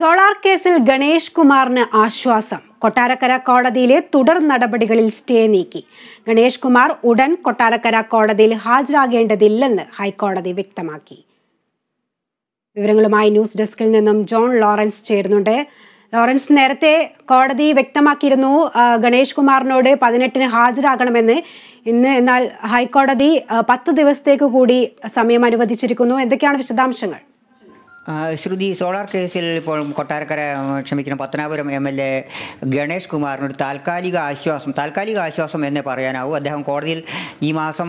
solar കേസിൽ ഗണേഷ് കുമാറിന് ആശ്വാസം കൊട്ടാരക്കര കോടതിയിലെ തുടർ നടപടികളിൽ സ്റ്റേ നീക്കി ഗണേഷ് കുമാർ ഉടൻ കൊട്ടാരക്കര കോടതിയിൽ ഹാജരാകേണ്ടതില്ലെന്ന് ഹൈക്കോടതി വ്യക്തമാക്കി വിവരങ്ങളുമായി ന്യൂസ് ഡെസ്കിൽ നിന്നും ജോൺ ലോറൻസ് ചേരുന്നുണ്ട് ലോറൻസ് നേരത്തെ കോടതി വ്യക്തമാക്കിയിരുന്നു ഗണേഷ് കുമാറിനോട് പതിനെട്ടിന് ഹാജരാകണമെന്ന് ഇന്ന് എന്നാൽ ഹൈക്കോടതി പത്ത് ദിവസത്തേക്ക് കൂടി സമയം അനുവദിച്ചിരിക്കുന്നു എന്തൊക്കെയാണ് വിശദാംശങ്ങൾ ശ്രുതി സോളാർ കേസിൽ ഇപ്പോൾ കൊട്ടാരക്കര ക്ഷമിക്കണം Pathanapuram M L A Ganesh കുമാറിന് ഒരു താൽക്കാലിക ആശ്വാസം താൽക്കാലിക ആശ്വാസം എന്നേ പറയാനാവൂ അദ്ദേഹം കോടതിയിൽ ഈ മാസം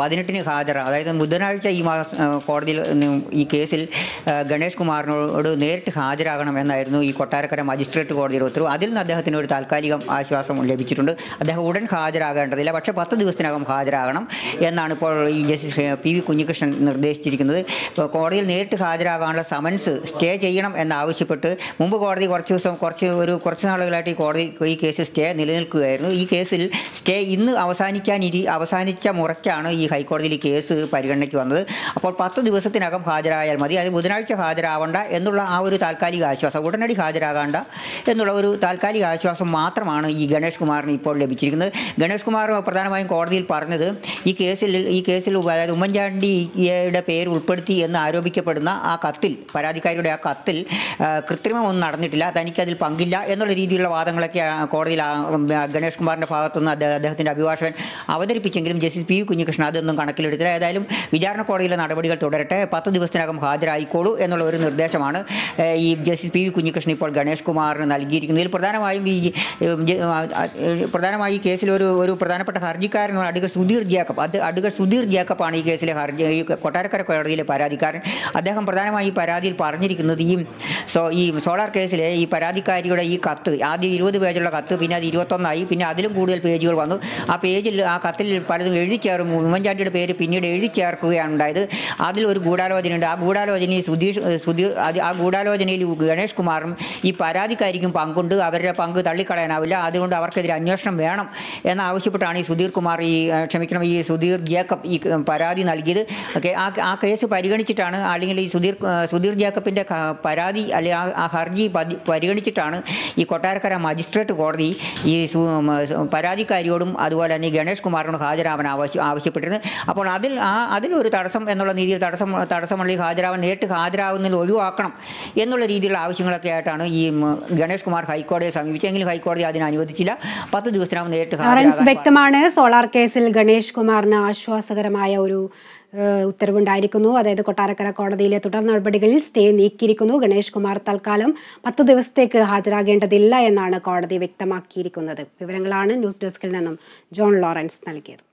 പതിനെട്ടിന് ഹാജർ അതായത് ബുധനാഴ്ച ഈ മാസം കോടതിയിൽ ഈ കേസിൽ ഗണേഷ് കുമാറിനോട് നേരിട്ട് ഹാജരാകണം എന്നായിരുന്നു ഈ കൊട്ടാരക്കര മജിസ്ട്രേറ്റ് കോടതിയുടെ ഉത്തരവ് അതിൽ നിന്ന് അദ്ദേഹത്തിന് ഒരു താൽക്കാലിക ആശ്വാസം ലഭിച്ചിട്ടുണ്ട് അദ്ദേഹം ഉടൻ ഹാജരാകേണ്ടതില്ല പക്ഷേ പത്ത് ദിവസത്തിനകം ഹാജരാകണം എന്നാണ് ഇപ്പോൾ ഈ ജസ്റ്റിസ് പി വി കുഞ്ഞികൃഷ്ണൻ നിർദ്ദേശിച്ചിരിക്കുന്നത് കോടതിയിൽ നേരിട്ട് ഹാജരാകാൻ പോകാനുള്ള സമൻസ് സ്റ്റേ ചെയ്യണം എന്നാവശ്യപ്പെട്ട് മുമ്പ് കോടതി കുറച്ച് ദിവസം കുറച്ച് ഒരു കുറച്ച് നാളുകളായിട്ട് ഈ കോടതി ഈ കേസ് സ്റ്റേ നിലനിൽക്കുകയായിരുന്നു ഈ കേസിൽ സ്റ്റേ ഇന്ന് അവസാനിക്കാനിരി അവസാനിച്ച മുറയ്ക്കാണ് ഈ ഹൈക്കോടതിയിൽ കേസ് പരിഗണനയ്ക്ക് വന്നത് അപ്പോൾ പത്ത് ദിവസത്തിനകം ഹാജരായാൽ മതി അത് ബുധനാഴ്ച ഹാജരാവണ്ട എന്നുള്ള ആ ഒരു താൽക്കാലിക ആശ്വാസം ഉടനടി ഹാജരാകണ്ട എന്നുള്ള ഒരു താൽക്കാലിക ആശ്വാസം മാത്രമാണ് ഈ ഗണേഷ് കുമാറിന് ഇപ്പോൾ ലഭിച്ചിരിക്കുന്നത് ഗണേഷ് കുമാർ പ്രധാനമായും കോടതിയിൽ പറഞ്ഞത് ഈ കേസിൽ ഈ കേസിൽ അതായത് ഉമ്മൻചാണ്ടിയുടെ പേര് ഉൾപ്പെടുത്തി എന്ന് ആരോപിക്കപ്പെടുന്ന ആ കത്ത് കത്തിൽ പരാതിക്കാരിയുടെ ആ കത്തിൽ കൃത്രിമമൊന്നും നടന്നിട്ടില്ല തനിക്കതിൽ പങ്കില്ല എന്നുള്ള രീതിയിലുള്ള വാദങ്ങളൊക്കെ കോടതിയിൽ ഗണേഷ് കുമാറിൻ്റെ ഭാഗത്തുനിന്ന് അദ്ദേഹത്തിൻ്റെ അഭിഭാഷകൻ അവതരിപ്പിച്ചെങ്കിലും ജസ്റ്റിസ് പി യു കുഞ്ഞികൃഷ്ണൻ അതൊന്നും കണക്കിലെടുത്തില്ല ഏതായാലും വിചാരണ കോടതിയിലെ നടപടികൾ തുടരട്ടെ പത്ത് ദിവസത്തിനകം ഹാജരായിക്കോളൂ എന്നുള്ള ഒരു നിർദ്ദേശമാണ് ഈ ജസ്റ്റിസ് പി വി കുഞ്ഞികൃഷ്ണൻ ഇപ്പോൾ ഗണേഷ് കുമാറിന് നൽകിയിരിക്കുന്നതിൽ പ്രധാനമായും ഈ പ്രധാനമായി ഈ കേസിൽ ഒരു ഒരു പ്രധാനപ്പെട്ട ഹർജിക്കാരനാണ് അഡ്വക്കേറ്റ് സുധീർ ജേക്കബ് അത് അഡ്വക്കേറ്റ് സുധീർ ജേക്കബാണ് ഈ കേസിലെ ഹർജി ഈ കൊട്ടാരക്കര കോടതിയിലെ പരാതിക്കാരൻ അദ്ദേഹം പ്രധാനമായി പരാതിയിൽ പറഞ്ഞിരിക്കുന്നത് ഈ സോ ഈ സോളാർ കേസിലെ ഈ പരാതിക്കാരിയുടെ ഈ കത്ത് ആദ്യം ഇരുപത് പേജുള്ള കത്ത് പിന്നെ അത് ഇരുപത്തൊന്നായി പിന്നെ അതിലും കൂടുതൽ പേജുകൾ വന്നു ആ പേജിൽ ആ കത്തിൽ പലതും എഴുതി ചേർന്നു ഉമ്മൻചാണ്ടിയുടെ പേര് പിന്നീട് എഴുതി ചേർക്കുകയാണ് ഉണ്ടായത് അതിൽ ഒരു ഗൂഢാലോചനയുണ്ട് ആ ഗൂഢാലോചനയിൽ സുധീഷ് സുധീർ ആ ഗൂഢാലോചനയിൽ ഗണേഷ് കുമാറും ഈ പരാതിക്കാരിക്കും പങ്കുണ്ട് അവരുടെ പങ്ക് തള്ളിക്കളയാനാവില്ല അതുകൊണ്ട് അവർക്കെതിരെ അന്വേഷണം വേണം എന്നാവശ്യപ്പെട്ടാണ് ഈ സുധീർ കുമാർ ഈ ക്ഷമിക്കണം ഈ സുധീർ ജേക്കബ് ഈ പരാതി നൽകിയത് ആ കേസ് പരിഗണിച്ചിട്ടാണ് അല്ലെങ്കിൽ ഈ സുധീർ സുധീർ ജേക്കബിൻ്റെ പരാതി അല്ലെങ്കിൽ ആ ഹർജി പരിഗണിച്ചിട്ടാണ് ഈ കൊട്ടാരക്കര മജിസ്ട്രേറ്റ് കോടതി ഈ പരാതിക്കാരിയോടും അതുപോലെ തന്നെ ഗണേഷ് കുമാറിനോട് ഹാജരാവാൻ ആവശ്യ ആവശ്യപ്പെട്ടിരുന്നത് അപ്പോൾ അതിൽ ആ അതിലൊരു തടസ്സം എന്നുള്ള രീതിയിൽ തടസ്സം തടസ്സമുള്ള ഈ ഹാജരാവാൻ നേരിട്ട് ഹാജരാവുന്നതിൽ ഒഴിവാക്കണം എന്നുള്ള രീതിയിലുള്ള ആവശ്യങ്ങളൊക്കെ ആയിട്ടാണ് ഈ ഗണേഷ് കുമാർ ഹൈക്കോടതിയെ സമീപിച്ചെങ്കിലും ഹൈക്കോടതി അതിന് അനുവദിച്ചില്ല പത്ത് ദിവസത്തിനാവും നേരിട്ട് വ്യക്തമാണ് സോളാർ കേസിൽ ഗണേഷ് കുമാറിന് ആശ്വാസകരമായ ഒരു ഉത്തരവുണ്ടായിരിക്കുന്നു അതായത് കൊട്ടാരക്കര കോടതിയിലെ തുടർ നടപടികളിൽ സ്റ്റേ നീക്കിയിരിക്കുന്നു ഗണേഷ് കുമാർ തൽക്കാലം പത്ത് ദിവസത്തേക്ക് ഹാജരാകേണ്ടതില്ല എന്നാണ് കോടതി വ്യക്തമാക്കിയിരിക്കുന്നത് വിവരങ്ങളാണ് ന്യൂസ് ഡെസ്കിൽ നിന്നും ജോൺ ലോറൻസ് നൽകിയത്